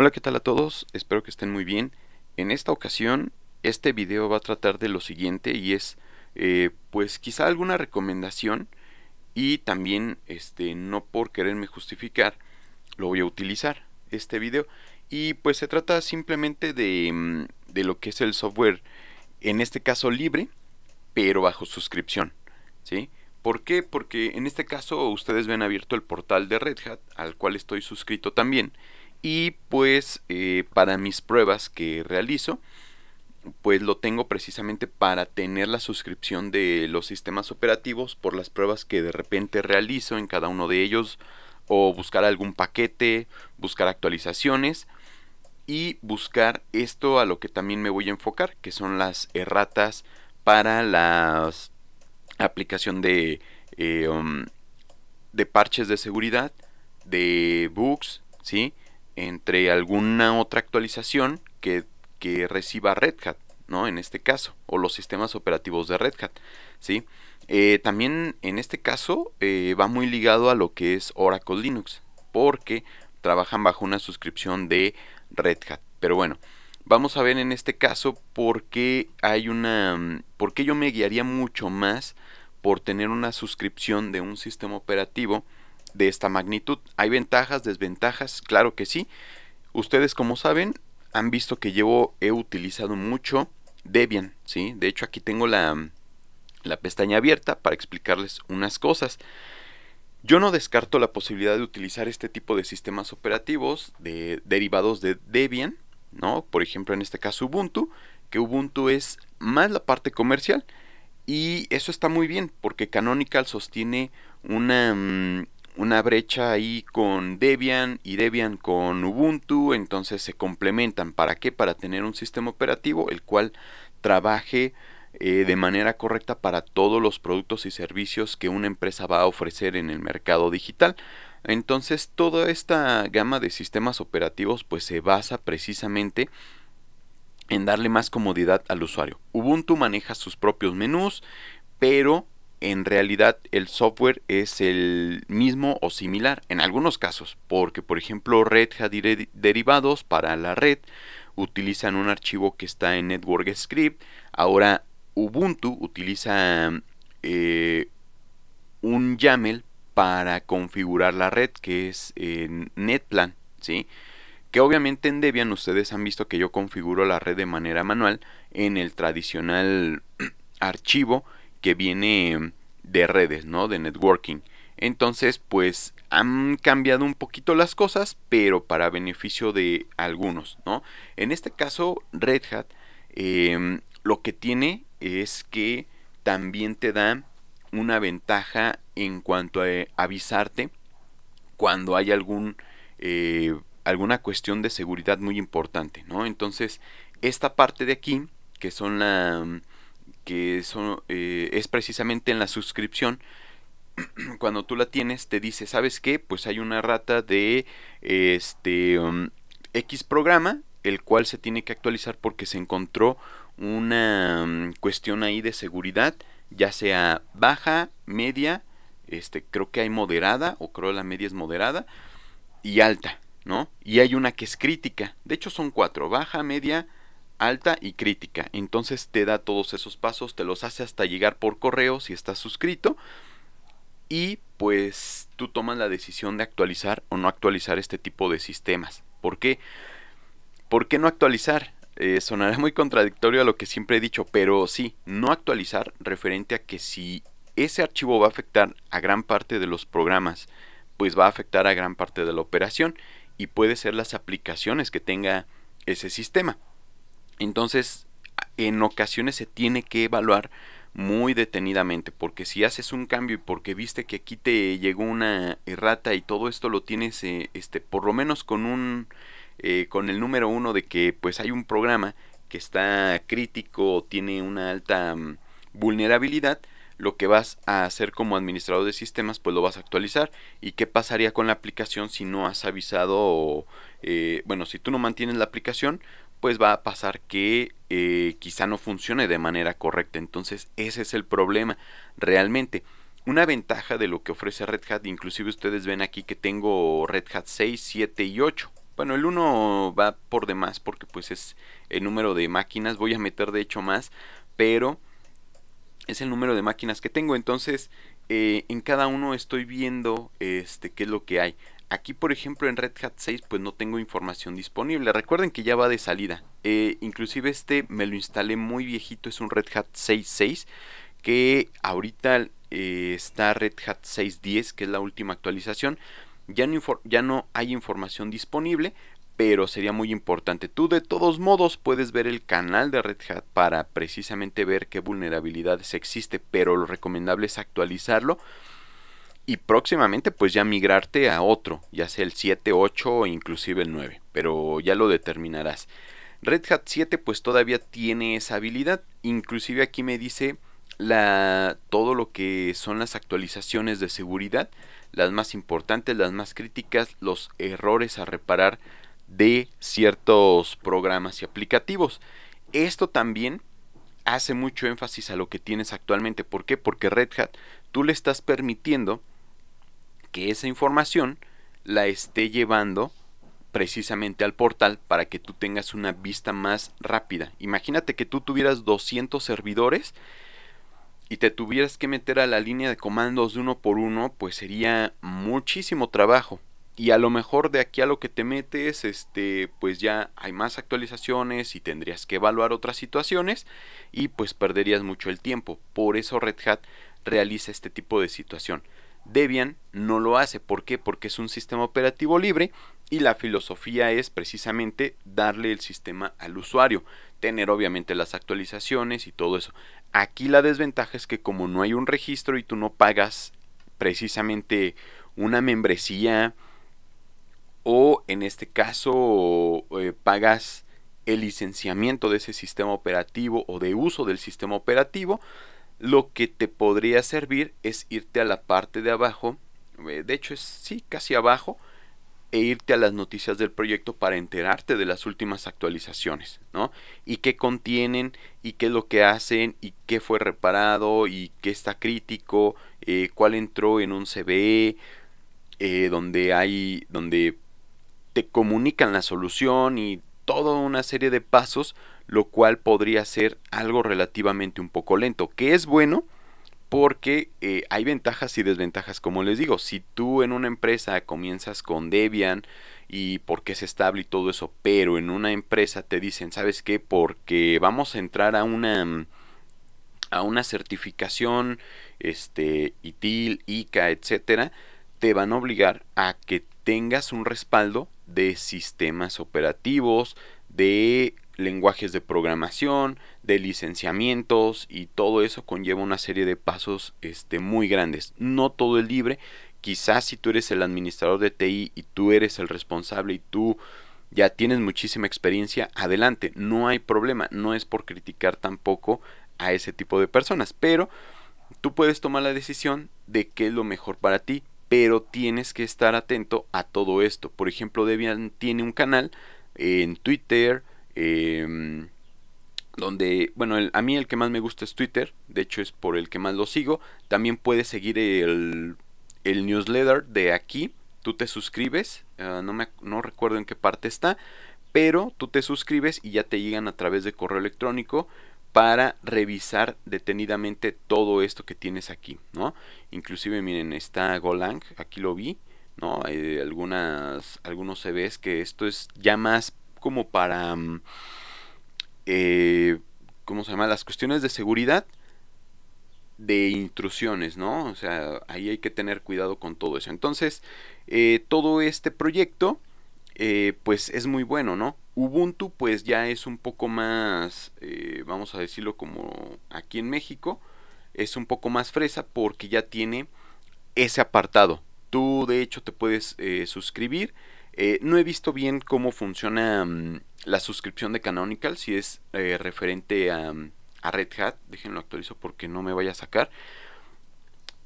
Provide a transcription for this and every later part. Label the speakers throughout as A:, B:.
A: Hola, ¿qué tal a todos? Espero que estén muy bien. En esta ocasión, este video va a tratar de lo siguiente y es, eh, pues quizá alguna recomendación y también, este, no por quererme justificar, lo voy a utilizar, este video. Y pues se trata simplemente de, mm, de lo que es el software, en este caso libre, pero bajo suscripción, ¿sí? ¿Por qué? Porque en este caso ustedes ven abierto el portal de Red Hat, al cual estoy suscrito también. Y pues eh, para mis pruebas que realizo, pues lo tengo precisamente para tener la suscripción de los sistemas operativos por las pruebas que de repente realizo en cada uno de ellos o buscar algún paquete, buscar actualizaciones y buscar esto a lo que también me voy a enfocar, que son las erratas para las aplicación de, eh, um, de parches de seguridad, de bugs, ¿sí? entre alguna otra actualización que, reciba Red Hat, ¿no? En este caso, o los sistemas operativos de Red Hat, ¿sí? Eh, también en este caso eh, va muy ligado a lo que es Oracle Linux, porque trabajan bajo una suscripción de Red Hat. Pero bueno, vamos a ver en este caso por qué hay una. Mm, por qué yo me guiaría mucho más por tener una suscripción de un sistema operativo de esta magnitud. ¿Hay ventajas, desventajas? Claro que sí. Ustedes como saben han visto que llevo, he utilizado mucho Debian, ¿sí? De hecho aquí tengo la, la pestaña abierta para explicarles unas cosas. Yo no descarto la posibilidad de utilizar este tipo de sistemas operativos de, derivados de Debian, ¿no? Por ejemplo, en este caso Ubuntu, que Ubuntu es más la parte comercial y eso está muy bien porque Canonical sostiene una, mm, una brecha ahí con Debian y Debian con Ubuntu, entonces se complementan. ¿Para qué? Para tener un sistema operativo el cual trabaje eh, de manera correcta para todos los productos y servicios que una empresa va a ofrecer en el mercado digital. Entonces toda esta gama de sistemas operativos pues se basa precisamente en darle más comodidad al usuario. Ubuntu maneja sus propios menús, pero en realidad el software es el mismo o similar en algunos casos, porque por ejemplo Red Hat derivados para la red utilizan un archivo que está en Network Script, ahora Ubuntu utiliza eh, un YAML para configurar la red que es Netplan, ¿sí? que obviamente en Debian ustedes han visto que yo configuro la red de manera manual en el tradicional archivo que viene de redes, ¿no? De networking. Entonces, pues han cambiado un poquito las cosas, pero para beneficio de algunos, ¿no? En este caso, Red Hat em, lo que tiene es que también te da una ventaja en cuanto a eh, avisarte cuando hay algún eh, alguna cuestión de seguridad muy importante, ¿no? Entonces, esta parte de aquí, que son la, que eh, es precisamente en la suscripción. Cuando tú la tienes, te dice, ¿sabes qué? Pues hay una rata de este um, X programa, el cual se tiene que actualizar porque se encontró una um, cuestión ahí de seguridad, ya sea baja, media, este, creo que hay moderada, o creo la media es moderada, y alta, ¿no? Y hay una que es crítica. De hecho, son cuatro: baja, media, alta y crítica. Entonces te da todos esos pasos, te los hace hasta llegar por correo si estás suscrito. Y pues tú tomas la decisión de actualizar o no actualizar este tipo de sistemas. ¿Por qué? ¿Por qué no actualizar? Eh, sonará muy contradictorio a lo que siempre he dicho, pero sí, no actualizar referente a que si ese archivo va a afectar a gran parte de los programas, pues va a afectar a gran parte de la operación y puede ser las aplicaciones que tenga ese sistema. Entonces, en ocasiones se tiene que evaluar muy detenidamente, porque si haces un cambio y porque viste que aquí te llegó una errata y todo esto lo tienes, eh, este, por lo menos con un, eh, con el número uno de que pues hay un programa que está crítico, o tiene una alta mm, vulnerabilidad, lo que vas a hacer como administrador de sistemas, pues lo vas a actualizar. ¿Y qué pasaría con la aplicación si no has avisado? O, eh, bueno, si tú no mantienes la aplicación, pues va a pasar que eh, quizá no funcione de manera correcta. Entonces ese es el problema realmente. Una ventaja de lo que ofrece Red Hat, inclusive ustedes ven aquí que tengo Red Hat 6, 7 y 8. Bueno, el 1 va por demás porque pues es el número de máquinas, voy a meter de hecho más, pero es el número de máquinas que tengo, entonces eh, en cada uno estoy viendo este qué es lo que hay. Aquí, por ejemplo, en Red Hat 6, pues no tengo información disponible. Recuerden que ya va de salida. Eh, inclusive este me lo instalé muy viejito, es un Red Hat 6.6, que ahorita eh, está Red Hat 6.10, que es la última actualización. Ya no, ya no hay información disponible, pero sería muy importante. Tú de todos modos puedes ver el canal de Red Hat para precisamente ver qué vulnerabilidades existe, pero lo recomendable es actualizarlo y próximamente pues ya migrarte a otro, ya sea el 7, 8 o inclusive el 9, pero ya lo determinarás. Red Hat 7 pues todavía tiene esa habilidad, inclusive aquí me dice la, todo lo que son las actualizaciones de seguridad, las más importantes, las más críticas, los errores a reparar de ciertos programas y aplicativos. Esto también hace mucho énfasis a lo que tienes actualmente. ¿Por qué? Porque Red Hat tú le estás permitiendo que esa información la esté llevando precisamente al portal para que tú tengas una vista más rápida. Imagínate que tú tuvieras 200 servidores y te tuvieras que meter a la línea de comandos de uno por uno, pues sería muchísimo trabajo. Y a lo mejor de aquí a lo que te metes, este, pues ya hay más actualizaciones y tendrías que evaluar otras situaciones y pues perderías mucho el tiempo. Por eso Red Hat realiza este tipo de situación. Debian no lo hace. ¿Por qué? Porque es un sistema operativo libre y la filosofía es precisamente darle el sistema al usuario, tener obviamente las actualizaciones y todo eso. Aquí la desventaja es que como no hay un registro y tú no pagas precisamente una membresía o en este caso eh, pagas el licenciamiento de ese sistema operativo o de uso del sistema operativo, lo que te podría servir es irte a la parte de abajo, eh, de hecho es sí, casi abajo, e irte a las noticias del proyecto para enterarte de las últimas actualizaciones, ¿no? Y qué contienen, y qué es lo que hacen, y qué fue reparado, y qué está crítico, eh, cuál entró en un CBE, eh, donde hay, donde te comunican la solución y toda una serie de pasos lo cual podría ser algo relativamente un poco lento, que es bueno porque eh, hay ventajas y desventajas, como les digo, si tú en una empresa comienzas con Debian y porque es estable y todo eso, pero en una empresa te dicen, ¿sabes qué? Porque vamos a entrar a una a una certificación este ITIL, ICA, etcétera, te van a obligar a que tengas un respaldo de sistemas operativos, de lenguajes de programación, de licenciamientos y todo eso conlleva una serie de pasos este, muy grandes. No todo es libre. Quizás si tú eres el administrador de TI y tú eres el responsable y tú ya tienes muchísima experiencia, adelante, no hay problema. No es por criticar tampoco a ese tipo de personas, pero tú puedes tomar la decisión de qué es lo mejor para ti, pero tienes que estar atento a todo esto. Por ejemplo, Debian tiene un canal en Twitter, Em, donde, bueno, a mí el que más me gusta es Twitter, de hecho es por el que más lo sigo. También puedes seguir el, el newsletter de aquí, tú te suscribes, eh, no, me, no recuerdo en qué parte está, pero tú te suscribes y ya te llegan a través de correo electrónico para revisar detenidamente todo esto que tienes aquí, ¿no? Inclusive, miren, está Golang, aquí lo vi, ¿no? Hay eh, algunas, algunos CVs que esto es ya más como para, mm, eh, ¿cómo se llama? Las cuestiones de seguridad de intrusiones, ¿no? O sea, ahí hay que tener cuidado con todo eso. Entonces, eh, todo este proyecto, eh, pues es muy bueno, ¿no? Ubuntu, pues ya es un poco más, eh, vamos a decirlo como aquí en México, es un poco más fresa porque ya tiene ese apartado. Tú, de hecho, te puedes suscribir eh, no he visto bien cómo funciona mm, la suscripción de Canonical, si es eh, referente mm, a, Red Hat. Déjenlo actualizo porque no me vaya a sacar.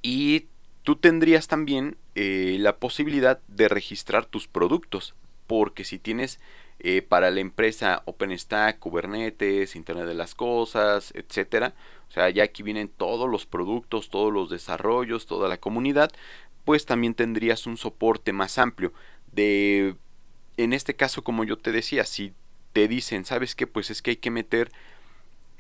A: Y tú tendrías también eh, la posibilidad de registrar tus productos, porque si tienes para la empresa OpenStack, Kubernetes, Internet de las Cosas, etcétera, o sea, ya aquí vienen todos los productos, todos los desarrollos, toda la comunidad, pues también tendrías un soporte más amplio de, en este caso, como yo te decía, si te dicen, ¿sabes qué? Pues es que hay que meter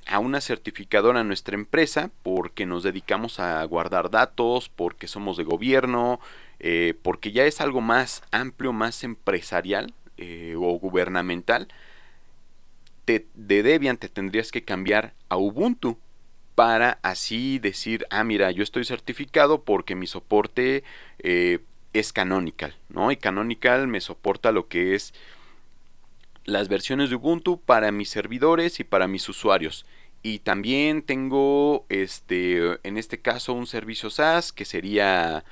A: a una certificadora a nuestra empresa porque nos dedicamos a guardar datos, porque somos de gobierno, eh, porque ya es algo más amplio, más empresarial eh, o gubernamental. de Debian te tendrías que cambiar a Ubuntu para así decir, ah, mira, yo estoy certificado porque mi soporte eh, es Canonical, ¿no? Y Canonical me soporta lo que es las versiones de Ubuntu para mis servidores y para mis usuarios. Y también tengo, este, en este caso, un servicio SaaS que sería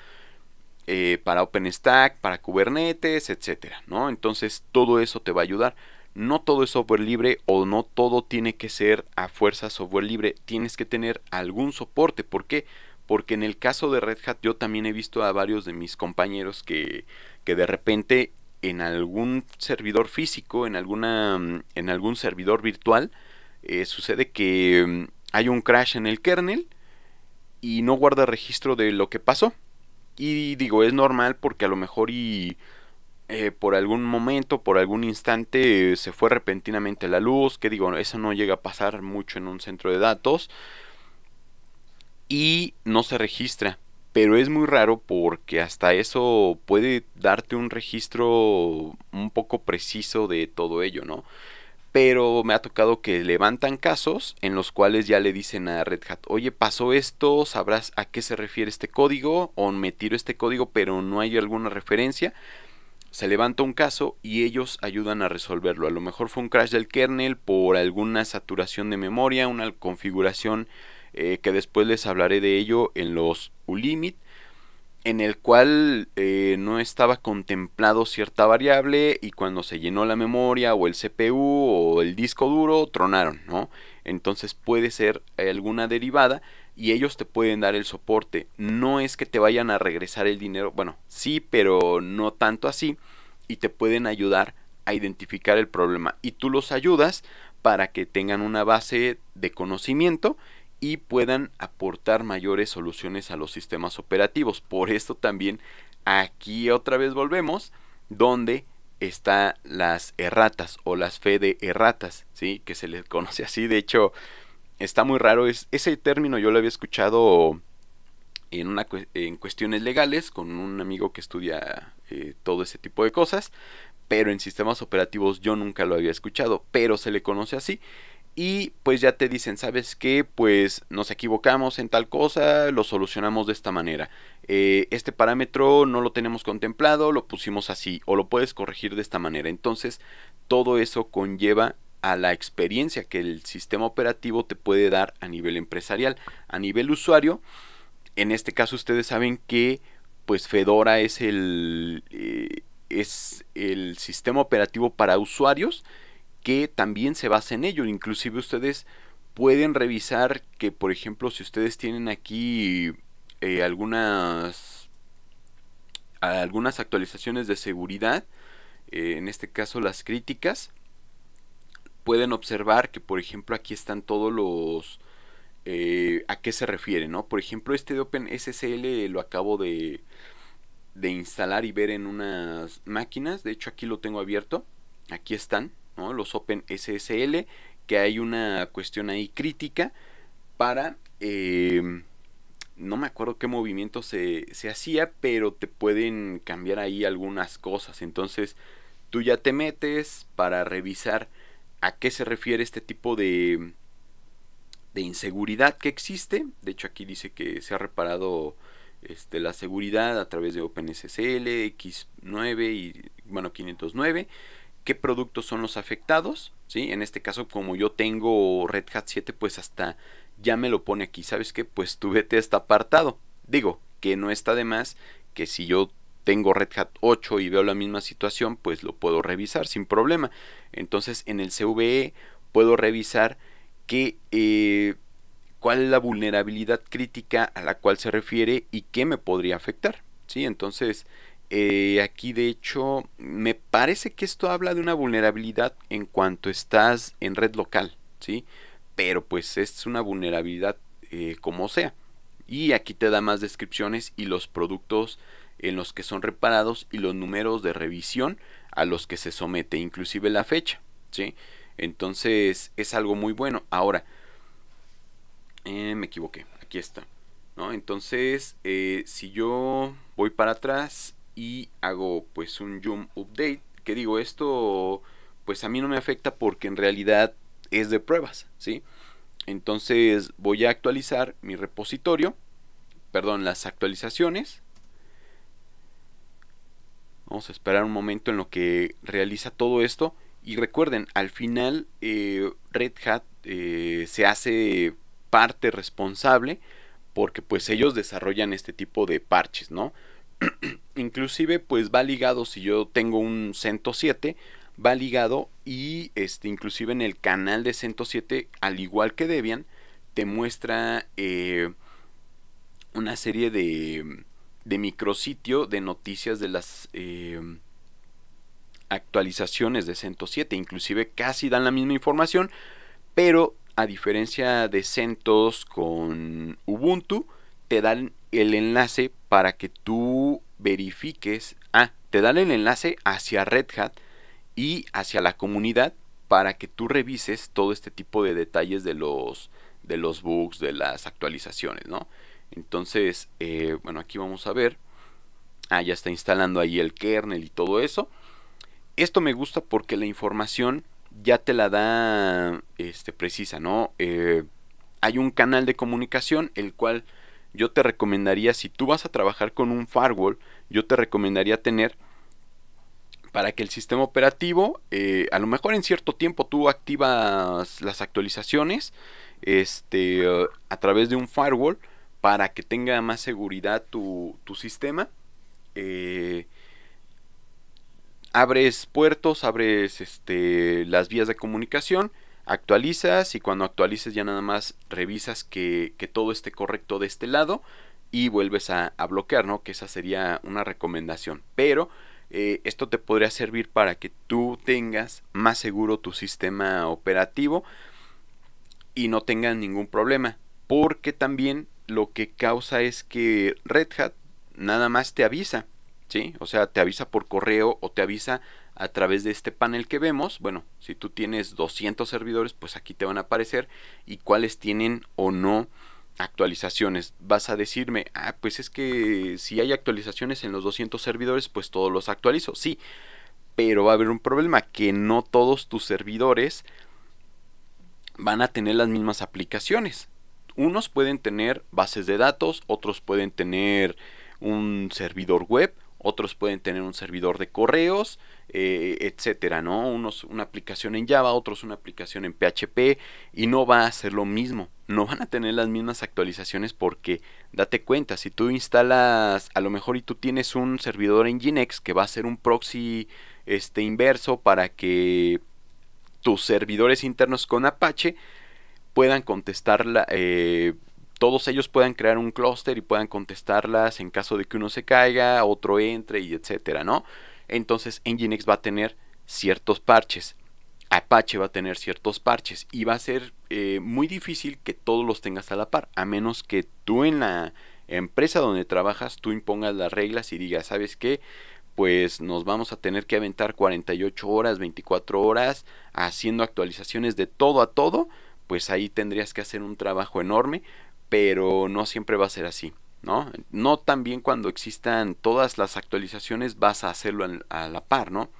A: eh, para OpenStack, para Kubernetes, etcétera, ¿no? Entonces todo eso te va a ayudar. No todo es software libre o no todo tiene que ser a fuerza software libre. Tienes que tener algún soporte. ¿Por qué? porque en el caso de Red Hat yo también he visto a varios de mis compañeros que, que de repente en algún servidor físico, en, alguna, mm, en algún servidor virtual, eh, sucede que mm, hay un crash en el kernel y no guarda registro de lo que pasó. Y digo, es normal porque a lo mejor y eh, por algún momento, por algún instante eh, se fue repentinamente la luz, que digo, eso no llega a pasar mucho en un centro de datos y no se registra. Pero es muy raro porque hasta eso puede darte un registro un poco preciso de todo ello, ¿no? Pero me ha tocado que levantan casos en los cuales ya le dicen a Red Hat, oye, pasó esto, sabrás a qué se refiere este código, o me tiro este código, pero no hay alguna referencia se levanta un caso y ellos ayudan a resolverlo. A lo mejor fue un crash del kernel por alguna saturación de memoria, una configuración eh, que después les hablaré de ello en los Ulimit, en el cual eh, no estaba contemplado cierta variable y cuando se llenó la memoria o el CPU o el disco duro tronaron, ¿no? Entonces puede ser eh, alguna derivada y ellos te pueden dar el soporte. No es que te vayan a regresar el dinero, bueno, sí, pero no tanto así y te pueden ayudar a identificar el problema y tú los ayudas para que tengan una base de conocimiento y puedan aportar mayores soluciones a los sistemas operativos. Por esto también aquí otra vez volvemos donde está las erratas o las fe de erratas, ¿sí? que se les conoce así. De hecho, está muy raro. ese término yo lo había escuchado en, una, en cuestiones legales con un amigo que estudia eh, todo ese tipo de cosas, pero en sistemas operativos yo nunca lo había escuchado, pero se le conoce así y pues ya te dicen, ¿sabes qué? Pues nos equivocamos en tal cosa, lo solucionamos de esta manera. Eh, este parámetro no lo tenemos contemplado, lo pusimos así o lo puedes corregir de esta manera. Entonces, todo eso conlleva a la experiencia que el sistema operativo te puede dar a nivel empresarial, a nivel usuario. En este caso ustedes saben que pues Fedora es el, eh, es el sistema operativo para usuarios que también se basa en ello. Inclusive ustedes pueden revisar que, por ejemplo, si ustedes tienen aquí eh, algunas, algunas actualizaciones de seguridad, eh, en este caso las críticas, pueden observar que, por ejemplo, aquí están todos los... Eh, a qué se refiere, ¿no? Por ejemplo, este de OpenSSL lo acabo de instalar y ver en unas máquinas. De hecho, aquí lo tengo abierto. Aquí están los Open SSL, que hay una cuestión ahí crítica para... Em, no me acuerdo qué movimiento se, hacía, pero te pueden cambiar ahí algunas cosas. Entonces tú ya te metes para revisar a qué se refiere este tipo de, de inseguridad que existe. De hecho aquí dice que se ha reparado este, la seguridad a través de OpenSSL, X9 y bueno 509 qué productos son los afectados, ¿sí? En este caso, como yo tengo Red Hat 7, pues hasta ya me lo pone aquí, ¿sabes qué? Pues tu vete está apartado. Digo, que no está de más que si yo tengo Red Hat 8 y veo la misma situación, pues lo puedo revisar sin problema. Entonces, en el CVE puedo revisar qué, eh, cuál es la vulnerabilidad crítica a la cual se refiere y qué me podría afectar. ¿sí? Entonces, eh, aquí de hecho me parece que esto habla de una vulnerabilidad en cuanto estás en red local, ¿sí? Pero pues es una vulnerabilidad eh, como sea. Y aquí te da más descripciones y los productos en los que son reparados y los números de revisión a los que se somete, inclusive la fecha, ¿sí? Entonces es algo muy bueno. Ahora, eh, me equivoqué, aquí está. ¿no? Entonces, si yo voy para atrás y hago pues un zoom update. Que digo, esto pues a mí no me afecta porque en realidad es de pruebas, ¿sí? Entonces voy a actualizar mi repositorio, perdón, las actualizaciones. Vamos a esperar un momento en lo que realiza todo esto. Y recuerden, al final eh, Red Hat eh, se hace parte responsable porque pues ellos desarrollan este tipo de parches, ¿no? Inclusive, pues va ligado, si yo tengo un Cento 7, va ligado y este, inclusive en el canal de Cento 7, al igual que Debian, te muestra eh, una serie de, de micrositio de noticias de las em, actualizaciones de Cento 7. Inclusive casi dan la misma información, pero a diferencia de CentOS con Ubuntu, te dan el enlace para que tú verifiques, ah, te dan el enlace hacia Red Hat y hacia la comunidad para que tú revises todo este tipo de detalles de los, de los bugs, de las actualizaciones, ¿no? Entonces, eh, bueno, aquí vamos a ver. Ah, ya está instalando ahí el kernel y todo eso. Esto me gusta porque la información ya te la da este, precisa, ¿no? Eh, hay un canal de comunicación el cual yo te recomendaría, si tú vas a trabajar con un firewall, yo te recomendaría tener para que el sistema operativo, eh, a lo mejor en cierto tiempo tú activas las actualizaciones este, a través de un firewall para que tenga más seguridad tu, sistema. Eh, abres puertos, abres este, las vías de comunicación actualizas y cuando actualices ya nada más revisas que, todo esté correcto de este lado y vuelves a, bloquear, ¿no? Que esa sería una recomendación. Pero eh, esto te podría servir para que tú tengas más seguro tu sistema operativo y no tengas ningún problema. Porque también lo que causa es que Red Hat nada más te avisa, ¿sí? O sea, te avisa por correo o te avisa a través de este panel que vemos, bueno, si tú tienes 200 servidores, pues aquí te van a aparecer y cuáles tienen o no actualizaciones. Vas a decirme, ah, pues es que si hay actualizaciones en los 200 servidores, pues todos los actualizo. Sí, pero va a haber un problema, que no todos tus servidores van a tener las mismas aplicaciones. Unos pueden tener bases de datos, otros pueden tener un servidor web, otros pueden tener un servidor de correos, eh, etcétera, ¿no? Unos una aplicación en Java, otros una aplicación en PHP y no va a ser lo mismo. No van a tener las mismas actualizaciones porque date cuenta, si tú instalas, a lo mejor y tú tienes un servidor en Nginx que va a ser un proxy este inverso para que tus servidores internos con Apache puedan contestar la, eh, todos ellos puedan crear un clúster y puedan contestarlas en caso de que uno se caiga, otro entre y etcétera, ¿no? Entonces Nginx va a tener ciertos parches, Apache va a tener ciertos parches y va a ser eh, muy difícil que todos los tengas a la par, a menos que tú en la empresa donde trabajas tú impongas las reglas y digas, ¿sabes qué? Pues nos vamos a tener que aventar 48 horas, 24 horas haciendo actualizaciones de todo a todo pues ahí tendrías que hacer un trabajo enorme, pero no siempre va a ser así. ¿No? no también cuando existan todas las actualizaciones vas a hacerlo a la par, ¿no?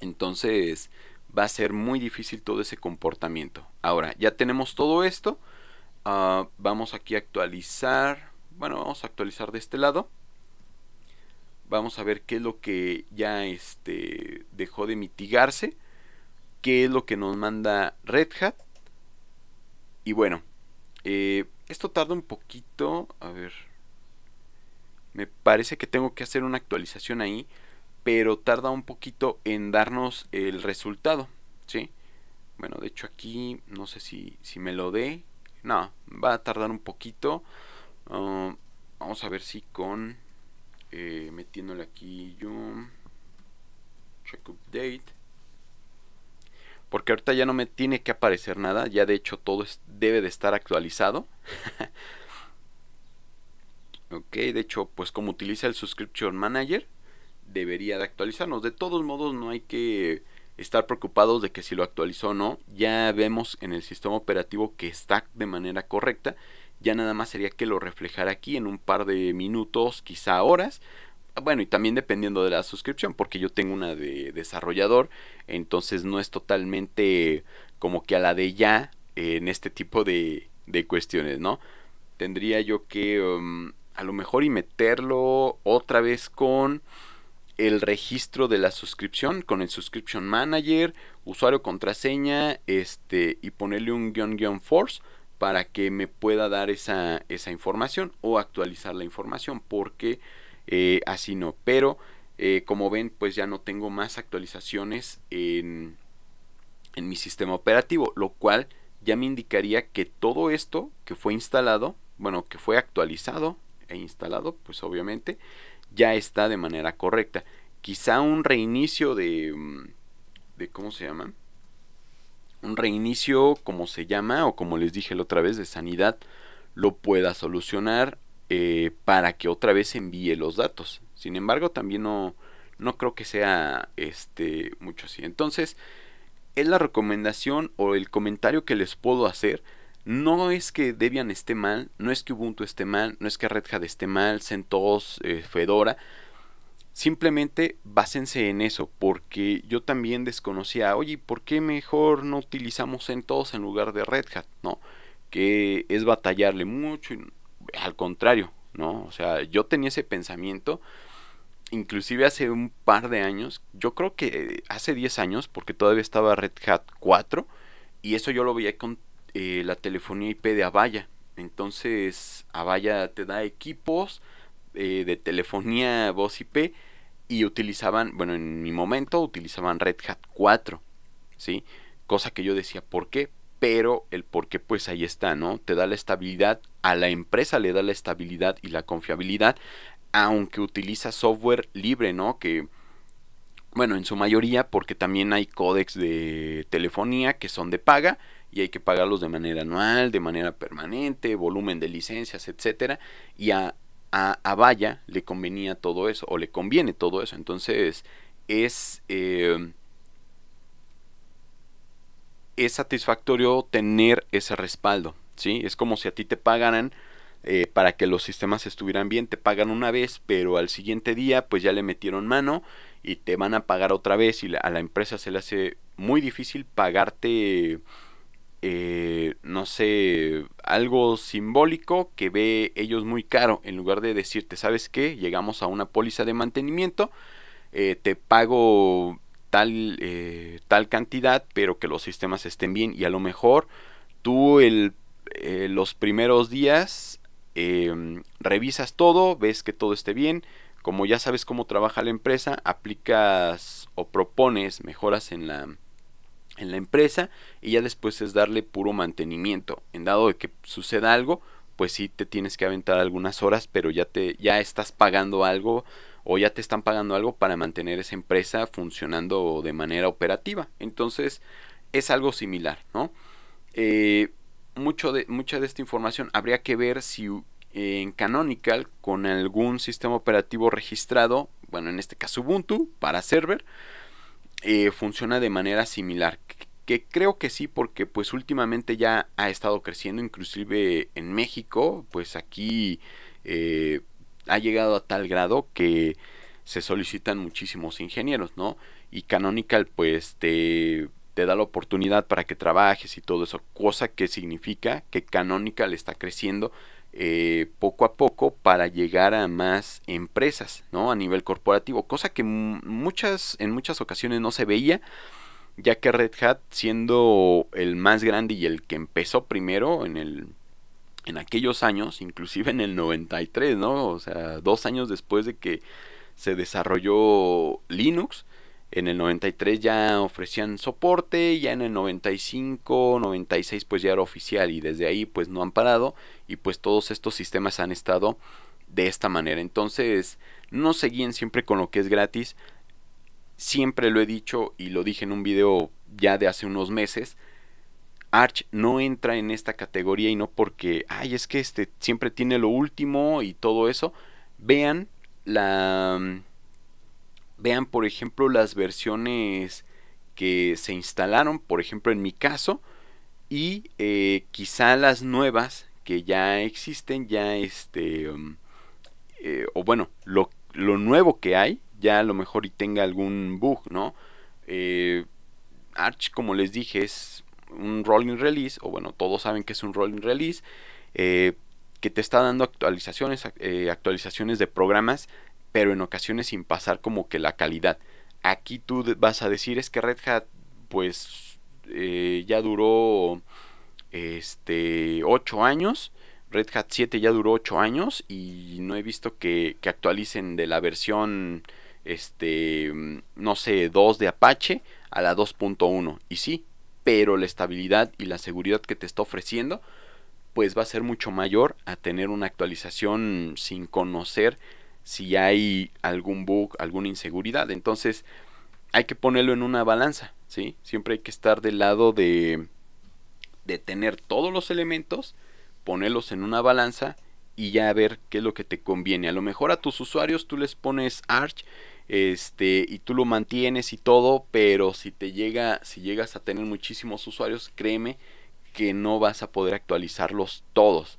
A: Entonces va a ser muy difícil todo ese comportamiento. Ahora, ya tenemos todo esto. Ah, vamos aquí a actualizar. Bueno, vamos a actualizar de este lado. Vamos a ver qué es lo que ya este, dejó de mitigarse. Qué es lo que nos manda Red Hat. Y bueno, eh, esto tarda un poquito. A ver. Me parece que tengo que hacer una actualización ahí. Pero tarda un poquito en darnos el resultado. ¿Sí? Bueno, de hecho aquí no sé si, me lo dé. No, va a tardar un poquito. Ah, vamos a ver si con... Eh, metiéndole aquí yo... Check update porque ahorita ya no me tiene que aparecer nada, ya de hecho todo debe de estar actualizado. ok, de hecho, pues como utiliza el Subscription Manager, debería de actualizarnos. De todos modos, no hay que estar preocupados de que si lo actualizó o no, ya vemos en el sistema operativo que está de manera correcta. Ya nada más sería que lo reflejar aquí en un par de minutos, quizá horas, bueno, y también dependiendo de la suscripción, porque yo tengo una de desarrollador, entonces no es totalmente como que a la de ya en este tipo de, de cuestiones, ¿no? Tendría yo que em, a lo mejor y meterlo otra vez con el registro de la suscripción, con el subscription manager, usuario, contraseña, este, y ponerle un guión guión force para que me pueda dar esa, esa información o actualizar la información, porque eh, así no. Pero eh, como ven, pues ya no tengo más actualizaciones en, en mi sistema operativo, lo cual ya me indicaría que todo esto que fue instalado, bueno, que fue actualizado e instalado, pues obviamente, ya está de manera correcta. Quizá un reinicio de, mm, de ¿cómo se llama? Un reinicio, como se llama, o como les dije la otra vez, de sanidad, lo pueda solucionar eh, para que otra vez envíe los datos. Sin embargo, también no, no creo que sea este, mucho así. Entonces, es la recomendación o el comentario que les puedo hacer. No es que Debian esté mal, no es que Ubuntu esté mal, no es que Red Hat esté mal, CentOS, eh, Fedora. Simplemente básense en eso, porque yo también desconocía, oye, ¿por qué mejor no utilizamos CentOS en lugar de Red Hat? No, que es batallarle mucho. Y al contrario, ¿no? O sea, yo tenía ese pensamiento, inclusive hace un par de años, yo creo que eh, hace 10 años, porque todavía estaba Red Hat 4, y eso yo lo veía con eh, la telefonía IP de Avaya. Entonces, Avaya te da equipos eh, de telefonía voz IP y utilizaban, bueno, en mi momento utilizaban Red Hat 4, ¿sí? Cosa que yo decía, ¿por qué? pero el por qué pues ahí está, ¿no? Te da la estabilidad, a la empresa le da la estabilidad y la confiabilidad, aunque utiliza software libre, ¿no? Que, bueno, en su mayoría, porque también hay códex de telefonía que son de paga y hay que pagarlos de manera anual, de manera permanente, volumen de licencias, etcétera, y a, a, Vaya le convenía todo eso, o le conviene todo eso, entonces es... Eh, es satisfactorio tener ese respaldo, ¿sí? Es como si a ti te pagaran eh, para que los sistemas estuvieran bien, te pagan una vez, pero al siguiente día pues ya le metieron mano y te van a pagar otra vez y a la empresa se le hace muy difícil pagarte, eh, no sé, algo simbólico que ve ellos muy caro, en lugar de decirte, ¿sabes qué? Llegamos a una póliza de mantenimiento, eh, te pago tal, eh, tal cantidad, pero que los sistemas estén bien. Y a lo mejor tú el, eh, los primeros días em, revisas todo, ves que todo esté bien. Como ya sabes cómo trabaja la empresa, aplicas o propones mejoras en la, en la empresa y ya después es darle puro mantenimiento. En dado de que suceda algo, pues sí te tienes que aventar algunas horas, pero ya te ya estás pagando algo o ya te están pagando algo para mantener esa empresa funcionando de manera operativa. Entonces es algo similar, ¿no? Eh, mucho de, mucha de esta información habría que ver si eh, en Canonical con algún sistema operativo registrado, bueno, en este caso Ubuntu para server, eh, funciona de manera similar. Que, que creo que sí, porque pues últimamente ya ha estado creciendo, inclusive en México, pues aquí ha llegado a tal grado que se solicitan muchísimos ingenieros, ¿no? Y Canonical pues te, te da la oportunidad para que trabajes y todo eso, cosa que significa que Canonical está creciendo eh, poco a poco para llegar a más empresas, ¿no? A nivel corporativo, cosa que muchas, en muchas ocasiones no se veía ya que Red Hat siendo el más grande y el que empezó primero en el en aquellos años, inclusive en el 93, ¿no? O sea, dos años después de que se desarrolló Linux, en el 93 ya ofrecían soporte, ya en el 95, 96 pues ya era oficial y desde ahí pues no han parado y pues todos estos sistemas han estado de esta manera. Entonces, no seguían siempre con lo que es gratis. Siempre lo he dicho y lo dije en un video ya de hace unos meses Arch no entra en esta categoría y no porque, ay, es que este siempre tiene lo último y todo eso. Vean la mm, vean por ejemplo las versiones que se instalaron, por ejemplo en mi caso, y eh, quizá las nuevas que ya existen, ya este, mm, eh, o bueno, lo, nuevo que hay, ya a lo mejor y tenga algún bug, ¿no? Eh, Arch, como les dije, es un rolling release, o bueno, todos saben que es un rolling release, eh, que te está dando actualizaciones, eh, actualizaciones de programas, pero en ocasiones sin pasar como que la calidad. Aquí tú vas a decir es que Red Hat pues eh, ya duró este 8 años, Red Hat 7 ya duró 8 años y no he visto que, que actualicen de la versión este no sé 2 de Apache a la 2.1 y sí, pero la estabilidad y la seguridad que te está ofreciendo, pues va a ser mucho mayor a tener una actualización sin conocer si hay algún bug, alguna inseguridad. Entonces hay que ponerlo en una balanza, ¿sí? Siempre hay que estar del lado de, de tener todos los elementos, ponerlos en una balanza y ya ver qué es lo que te conviene. A lo mejor a tus usuarios tú les pones Arch este y tú lo mantienes y todo pero si te llega si llegas a tener muchísimos usuarios créeme que no vas a poder actualizarlos todos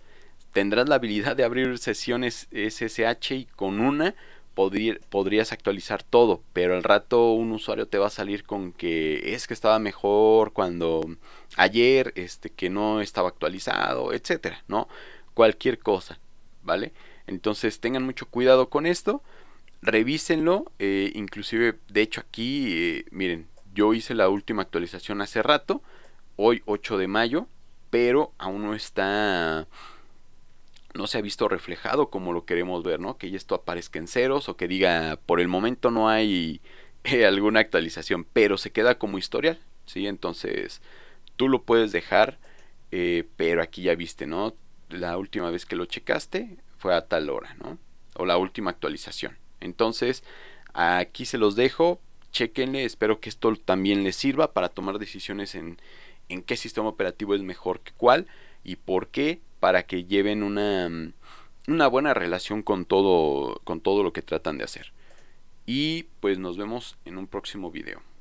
A: tendrás la habilidad de abrir sesiones SSH y con una podrías actualizar todo pero al rato un usuario te va a salir con que es que estaba mejor cuando ayer este que no estaba actualizado etcétera no cualquier cosa vale entonces tengan mucho cuidado con esto revísenlo. Eh, inclusive, de hecho aquí, eh, miren, yo hice la última actualización hace rato, hoy 8 de mayo, pero aún no está, no se ha visto reflejado como lo queremos ver, ¿no? Que esto aparezca en ceros o que diga, por el momento no hay eh, alguna actualización, pero se queda como historial, ¿sí? Entonces, tú lo puedes dejar, pero aquí ya viste, ¿no? La última vez que lo checaste fue a tal hora, ¿no? O la última actualización. Entonces, aquí se los dejo. Chequenle, espero que esto también les sirva para tomar decisiones en, qué sistema operativo es mejor que cuál y por qué, para que lleven una, mm, una buena relación con todo, con todo lo que tratan de hacer. Y pues nos vemos en un próximo video.